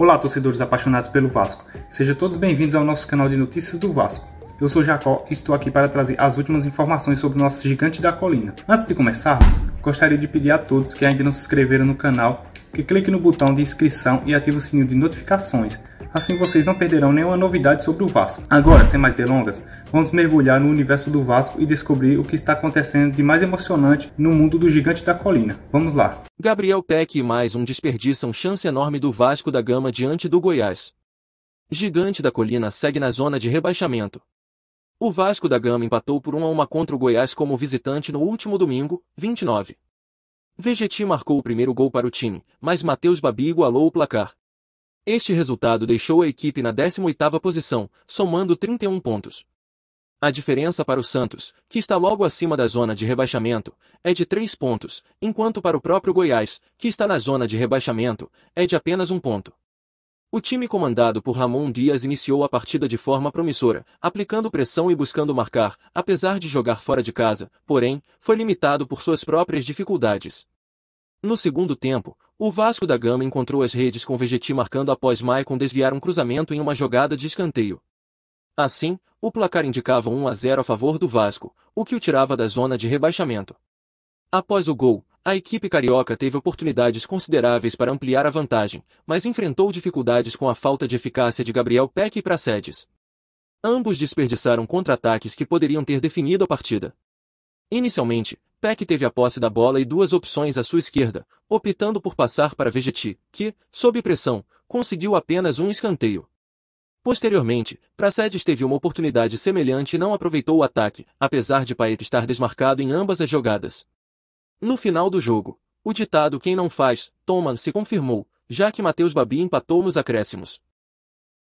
Olá, torcedores apaixonados pelo Vasco. Sejam todos bem-vindos ao nosso canal de notícias do Vasco. Eu sou Jacó e estou aqui para trazer as últimas informações sobre o nosso gigante da colina. Antes de começarmos, gostaria de pedir a todos que ainda não se inscreveram no canal que clique no botão de inscrição e ative o sininho de notificações assim vocês não perderão nenhuma novidade sobre o Vasco. Agora, sem mais delongas, vamos mergulhar no universo do Vasco e descobrir o que está acontecendo de mais emocionante no mundo do gigante da colina. Vamos lá. Gabriel Peck e mais um desperdiçam chance enorme do Vasco da Gama diante do Goiás. Gigante da colina segue na zona de rebaixamento. O Vasco da Gama empatou por 1 a 1 contra o Goiás como visitante no último domingo, 29. Vegeti marcou o primeiro gol para o time, mas Matheus Babi igualou o placar, este resultado deixou a equipe na 18ª posição, somando 31 pontos. A diferença para o Santos, que está logo acima da zona de rebaixamento, é de 3 pontos, enquanto para o próprio Goiás, que está na zona de rebaixamento, é de apenas 1 ponto. O time comandado por Ramon Dias iniciou a partida de forma promissora, aplicando pressão e buscando marcar, apesar de jogar fora de casa, porém, foi limitado por suas próprias dificuldades. No segundo tempo, o Vasco da Gama encontrou as redes com Vegeti marcando após Maicon desviar um cruzamento em uma jogada de escanteio. Assim, o placar indicava 1 a 0 a favor do Vasco, o que o tirava da zona de rebaixamento. Após o gol, a equipe carioca teve oportunidades consideráveis para ampliar a vantagem, mas enfrentou dificuldades com a falta de eficácia de Gabriel Peck e Pracedes. Ambos desperdiçaram contra-ataques que poderiam ter definido a partida. Inicialmente, Peck teve a posse da bola e duas opções à sua esquerda, optando por passar para Vegeti, que, sob pressão, conseguiu apenas um escanteio. Posteriormente, Pracedes teve uma oportunidade semelhante e não aproveitou o ataque, apesar de Paet estar desmarcado em ambas as jogadas. No final do jogo, o ditado quem não faz, toma se confirmou, já que Matheus Babi empatou nos acréscimos.